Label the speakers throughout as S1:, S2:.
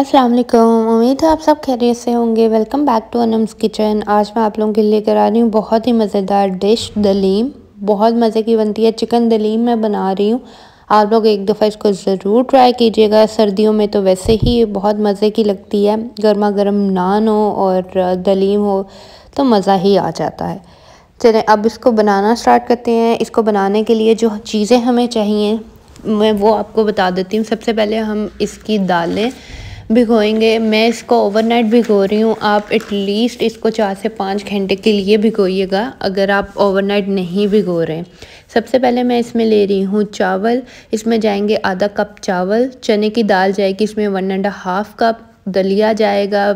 S1: अस्सलाम वालेकुम उम्मीद है आप सब खैरियत से होंगे welcome back to Anam's kitchen आज मैं आप लोगों के लिए करा रही हूँ बहुत ही मज़ेदार डिश दलीम बहुत मज़े की बनती है चिकन दलीम मैं बना रही हूँ आप लोग एक दफ़ा इसको ज़रूर ट्राई कीजिएगा सर्दियों में तो वैसे ही बहुत मज़े की लगती है गर्मा गर्म नान हो और दलीम हो तो मज़ा ही आ जाता है चलें अब इसको बनाना स्टार्ट करते हैं इसको बनाने के लिए जो चीज़ें हमें चाहिए मैं वो आपको बता देती हूँ सबसे पहले हम इसकी दालें भिगोएंगे मैं इसको ओवरनाइट भिगो रही हूँ आप एटलीस्ट इसको चार से पाँच घंटे के लिए भिगोइएगा अगर आप ओवरनाइट नहीं भिगो रहे सबसे पहले मैं इसमें ले रही हूँ चावल इसमें जाएंगे आधा कप चावल चने की दाल जाएगी इसमें वन एंड हाफ कप दलिया जाएगा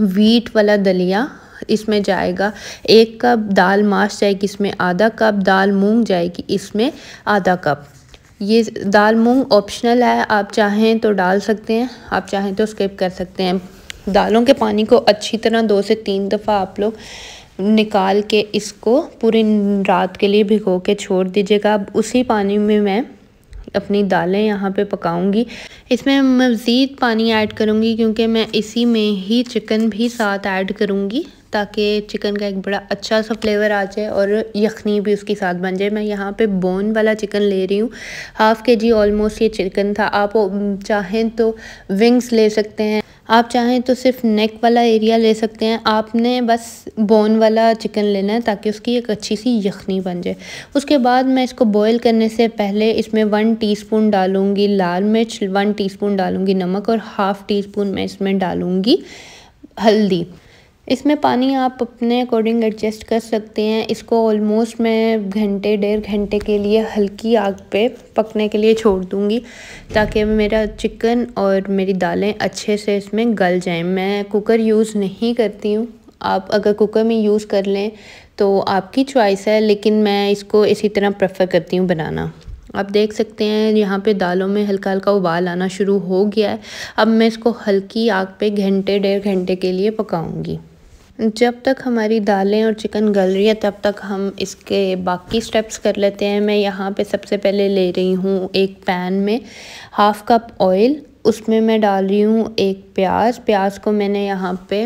S1: वीट वाला दलिया इसमें जाएगा एक कप दाल माश जाएगी इसमें आधा कप दाल मूंग जाएगी इसमें आधा कप ये दाल मूंग ऑप्शनल है आप चाहें तो डाल सकते हैं आप चाहें तो स्किप कर सकते हैं दालों के पानी को अच्छी तरह दो से तीन दफ़ा आप लोग निकाल के इसको पूरी रात के लिए भिगो के छोड़ दीजिएगा अब उसी पानी में मैं अपनी दालें यहाँ पे पकाऊंगी इसमें मज़ीद पानी ऐड करूँगी क्योंकि मैं इसी में ही चिकन भी साथ ऐड करूँगी ताकि चिकन का एक बड़ा अच्छा सा फ्लेवर आ जाए और यखनी भी उसके साथ बन जाए मैं यहाँ पे बोन वाला चिकन ले रही हूँ हाफ़ के जी ऑलमोस्ट ये चिकन था आप चाहें तो विंग्स ले सकते हैं आप चाहें तो सिर्फ नेक वाला एरिया ले सकते हैं आपने बस बोन वाला चिकन लेना है ताकि उसकी एक अच्छी सी यखनी बन जाए उसके बाद मैं इसको बॉईल करने से पहले इसमें वन टीस्पून डालूंगी लाल मिर्च वन टीस्पून डालूंगी नमक और हाफ़ टी स्पून मैं इसमें डालूंगी हल्दी इसमें पानी आप अपने अकॉर्डिंग एडजस्ट कर सकते हैं इसको ऑलमोस्ट मैं घंटे डेढ़ घंटे के लिए हल्की आग पे पकने के लिए छोड़ दूँगी ताकि मेरा चिकन और मेरी दालें अच्छे से इसमें गल जाएं मैं कुकर यूज़ नहीं करती हूँ आप अगर कुकर में यूज़ कर लें तो आपकी चॉइस है लेकिन मैं इसको इसी तरह प्रेफर करती हूँ बनाना आप देख सकते हैं यहाँ पे दालों में हल्का हल्का उबाल आना शुरू हो गया है अब मैं इसको हल्की आग पे घंटे डेढ़ घंटे के लिए पकाऊंगी जब तक हमारी दालें और चिकन गल रही है तब तक हम इसके बाकी स्टेप्स कर लेते हैं मैं यहाँ पे सबसे पहले ले रही हूँ एक पैन में हाफ़ कप ऑयल उसमें मैं डाल रही हूँ एक प्याज प्याज को मैंने यहाँ पे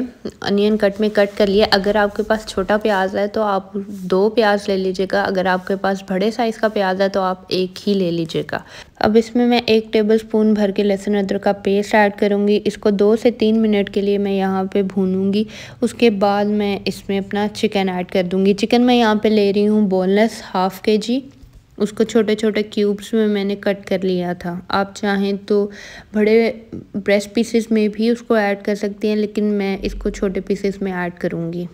S1: अनियन कट में कट कर लिया अगर आपके पास छोटा प्याज है तो आप दो प्याज ले लीजिएगा अगर आपके पास बड़े साइज़ का प्याज है तो आप एक ही ले लीजिएगा अब इसमें मैं एक टेबल स्पून भर के लहसुन अदरक का पेस्ट ऐड करूँगी इसको दो से तीन मिनट के लिए मैं यहाँ पे भूनूंगी उसके बाद मैं इसमें अपना चिकन ऐड कर दूँगी चिकन मैं यहाँ पे ले रही हूँ बोनलेस हाफ़ के जी उसको छोटे छोटे क्यूब्स में मैंने कट कर लिया था आप चाहें तो बड़े ब्रेस्ट पीसेस में भी उसको ऐड कर सकती हैं लेकिन मैं इसको छोटे पीसेस में ऐड करूँगी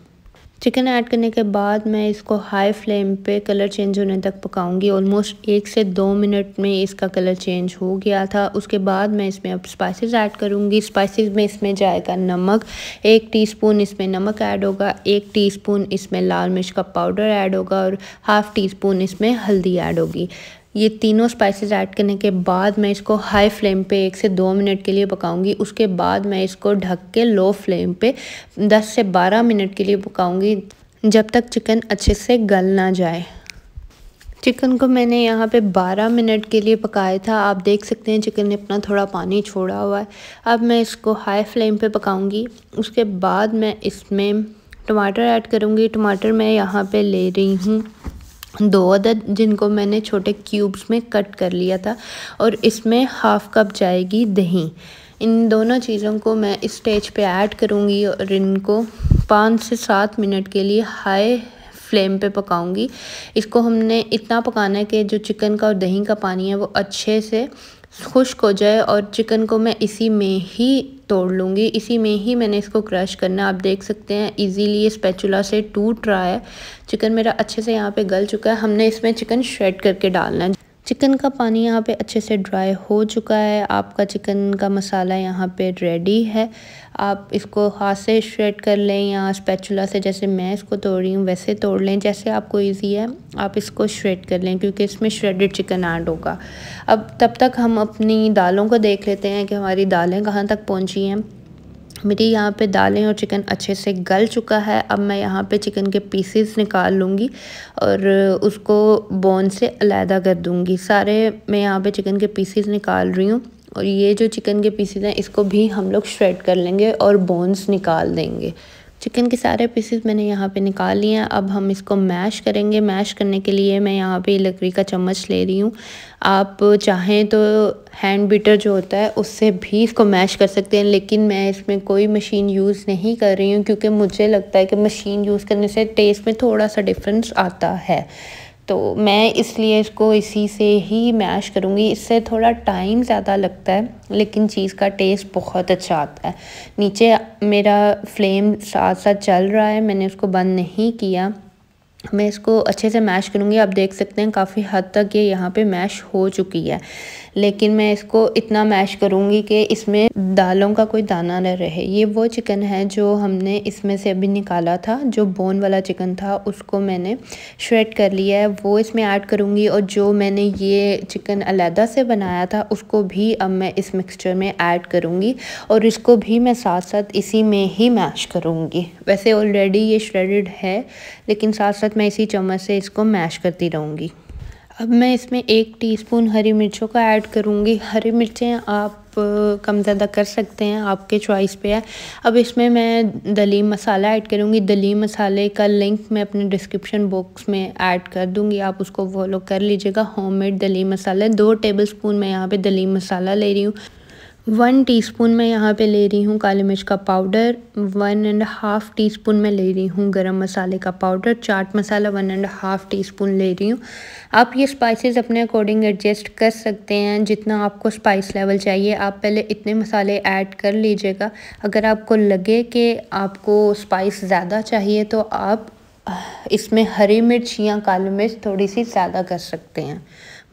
S1: चिकन ऐड करने के बाद मैं इसको हाई फ्लेम पे कलर चेंज होने तक पकाऊंगी ऑलमोस्ट एक से दो मिनट में इसका कलर चेंज हो गया था उसके बाद मैं इसमें अब स्पाइसेस ऐड करूंगी स्पाइसेस में इसमें जाएगा नमक एक टीस्पून इसमें नमक ऐड होगा एक टीस्पून इसमें लाल मिर्च का पाउडर ऐड होगा और हाफ़ टी स्पून इसमें हल्दी ऐड होगी ये तीनों स्पाइसेस ऐड करने के बाद मैं इसको हाई फ्लेम पे एक से दो मिनट के लिए पकाऊंगी उसके बाद मैं इसको ढक के लो फ्लेम पे दस से बारह मिनट के लिए पकाऊंगी जब तक चिकन अच्छे से गल ना जाए चिकन को मैंने यहाँ पे 12 मिनट के लिए पकाया था आप देख सकते हैं चिकन ने अपना थोड़ा पानी छोड़ा हुआ है अब मैं इसको हाई फ्लेम पे पकाऊंगी उसके बाद मैं इसमें टमाटर ऐड करूँगी टमाटर मैं यहाँ पे ले रही हूँ दो अदद जिनको मैंने छोटे क्यूब्स में कट कर लिया था और इसमें हाफ़ कप जाएगी दही इन दोनों चीज़ों को मैं स्टेज पे ऐड करूँगी और इनको पाँच से सात मिनट के लिए हाई फ्लेम पे पकाऊंगी इसको हमने इतना पकाना है कि जो चिकन का और दही का पानी है वो अच्छे से खुश्क हो जाए और चिकन को मैं इसी में ही तोड़ लूँगी इसी में ही मैंने इसको क्रश करना आप देख सकते हैं इजीली ये स्पैचुला से टूट रहा है चिकन मेरा अच्छे से यहाँ पे गल चुका है हमने इसमें चिकन श्रेड करके डालना है चिकन का पानी यहाँ पे अच्छे से ड्राई हो चुका है आपका चिकन का मसाला यहाँ पे रेडी है आप इसको हाथ से श्रेड कर लें या स्पैचुला से जैसे मैं इसको तोड़ रही हूँ वैसे तोड़ लें जैसे आपको इजी है आप इसको श्रेड कर लें क्योंकि इसमें श्रेडेड चिकन ऐड होगा अब तब तक हम अपनी दालों को देख लेते हैं कि हमारी दालें कहाँ तक पहुँची हैं मेरी यहाँ पे दालें और चिकन अच्छे से गल चुका है अब मैं यहाँ पे चिकन के पीसेस निकाल लूँगी और उसको बोन से अलहदा कर दूँगी सारे मैं यहाँ पे चिकन के पीसेस निकाल रही हूँ और ये जो चिकन के पीसेस हैं इसको भी हम लोग श्रेड कर लेंगे और बोन्स निकाल देंगे चिकन के सारे पीसेस मैंने यहाँ पे निकाल लिए हैं अब हम इसको मैश करेंगे मैश करने के लिए मैं यहाँ पे लकड़ी का चम्मच ले रही हूँ आप चाहें तो हैंड बीटर जो होता है उससे भी इसको मैश कर सकते हैं लेकिन मैं इसमें कोई मशीन यूज़ नहीं कर रही हूँ क्योंकि मुझे लगता है कि मशीन यूज़ करने से टेस्ट में थोड़ा सा डिफरेंस आता है तो मैं इसलिए इसको इसी से ही मैश करूँगी इससे थोड़ा टाइम ज़्यादा लगता है लेकिन चीज़ का टेस्ट बहुत अच्छा आता है नीचे मेरा फ्लेम साथ साथ चल रहा है मैंने उसको बंद नहीं किया मैं इसको अच्छे से मैश करूँगी आप देख सकते हैं काफ़ी हद तक ये यहाँ पे मैश हो चुकी है लेकिन मैं इसको इतना मैश करूँगी कि इसमें दालों का कोई दाना न रहे ये वो चिकन है जो हमने इसमें से अभी निकाला था जो बोन वाला चिकन था उसको मैंने श्रेड कर लिया है वो इसमें ऐड करूँगी और जो मैंने ये चिकन अलहदा से बनाया था उसको भी अब मैं इस मिक्सचर में ऐड करूँगी और इसको भी मैं साथ साथ इसी में ही मैश करूँगी वैसे ऑलरेडी ये श्रेडेड है लेकिन साथ साथ वक्त मैं इसी चम्मच से इसको मैश करती रहूँगी अब मैं इसमें एक टीस्पून हरी मिर्चों का ऐड करूँगी हरी मिर्चें आप कम ज़्यादा कर सकते हैं आपके चॉइस पे है अब इसमें मैं दलीम मसाला ऐड करूँगी दलीम मसाले का लिंक मैं अपने डिस्क्रिप्शन बॉक्स में ऐड कर दूँगी आप उसको फॉलो कर लीजिएगा होममेड दलीम मसाला दो टेबलस्पून मैं यहाँ पर दलीम मसाला ले रही हूँ वन टीस्पून मैं यहाँ पे ले रही हूँ काली मिर्च का powder one and half teaspoon मैं ले रही हूँ गरम मसाले का powder chaat masala one and half teaspoon ले रही हूँ आप ये स्पाइसेस अपने अकॉर्डिंग एडजस्ट कर सकते हैं जितना आपको स्पाइस लेवल चाहिए आप पहले इतने मसाले ऐड कर लीजिएगा अगर आपको लगे कि आपको स्पाइस ज़्यादा चाहिए तो आप इसमें हरी मिर्च या काली मिर्च थोड़ी सी ज़्यादा कर सकते हैं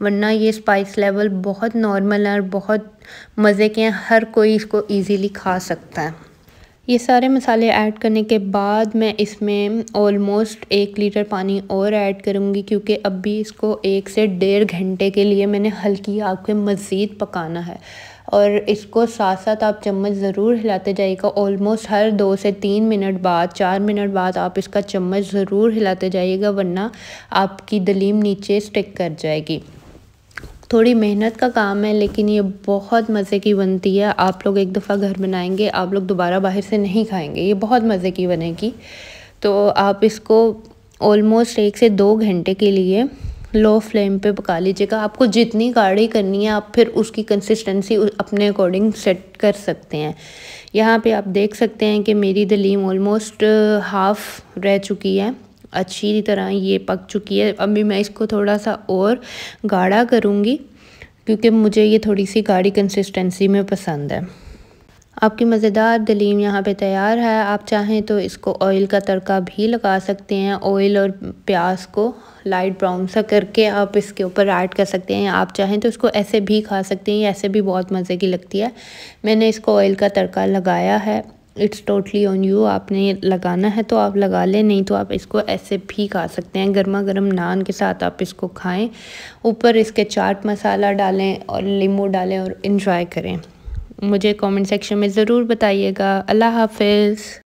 S1: वरना ये स्पाइस लेवल बहुत नॉर्मल है और बहुत मज़े के हैं हर कोई इसको ईज़िली खा सकता है ये सारे मसाले ऐड करने के बाद मैं इसमें ऑलमोस्ट एक लीटर पानी और ऐड करूँगी क्योंकि अभी इसको एक से डेढ़ घंटे के लिए मैंने हल्की आग पे मज़ीद पकाना है और इसको साथ साथ आप चम्मच ज़रूर हिलाते जाइएगा ऑलमोस्ट हर दो से तीन मिनट बाद चार मिनट बाद आप इसका चम्मच ज़रूर हिलाते जाइएगा वरना आपकी दलीम नीचे स्टिक कर जाएगी थोड़ी मेहनत का काम है लेकिन ये बहुत मज़े की बनती है आप लोग एक दफ़ा घर बनाएंगे आप लोग दोबारा बाहर से नहीं खाएंगे ये बहुत मज़े की बनेगी तो आप इसको ऑलमोस्ट एक से दो घंटे के लिए लो फ्लेम पे पका लीजिएगा आपको जितनी गाढ़ी करनी है आप फिर उसकी कंसिस्टेंसी अपने अकॉर्डिंग सेट कर सकते हैं यहाँ पे आप देख सकते हैं कि मेरी दलीम ऑलमोस्ट हाफ़ रह चुकी है अच्छी तरह ये पक चुकी है अभी मैं इसको थोड़ा सा और गाढ़ा करूँगी क्योंकि मुझे ये थोड़ी सी गाढ़ी कंसिस्टेंसी में पसंद है आपकी मज़ेदार दलीम यहाँ पे तैयार है आप चाहें तो इसको ऑयल का तड़का भी लगा सकते हैं ऑयल और प्याज को लाइट ब्राउन सा करके आप इसके ऊपर ऐड कर सकते हैं आप चाहें तो इसको ऐसे भी खा सकते हैं ऐसे भी बहुत मज़े की लगती है मैंने इसको ऑयल का तड़का लगाया है इट्स टोटली ऑन यू आपने लगाना है तो आप लगा लें नहीं तो आप इसको ऐसे भी खा सकते हैं गर्मा गर्म नान के साथ आप इसको खाएं ऊपर इसके चाट मसाला डालें और लीमू डालें और इन्जॉय करें मुझे कमेंट सेक्शन में ज़रूर बताइएगा अल्लाह हाफिज़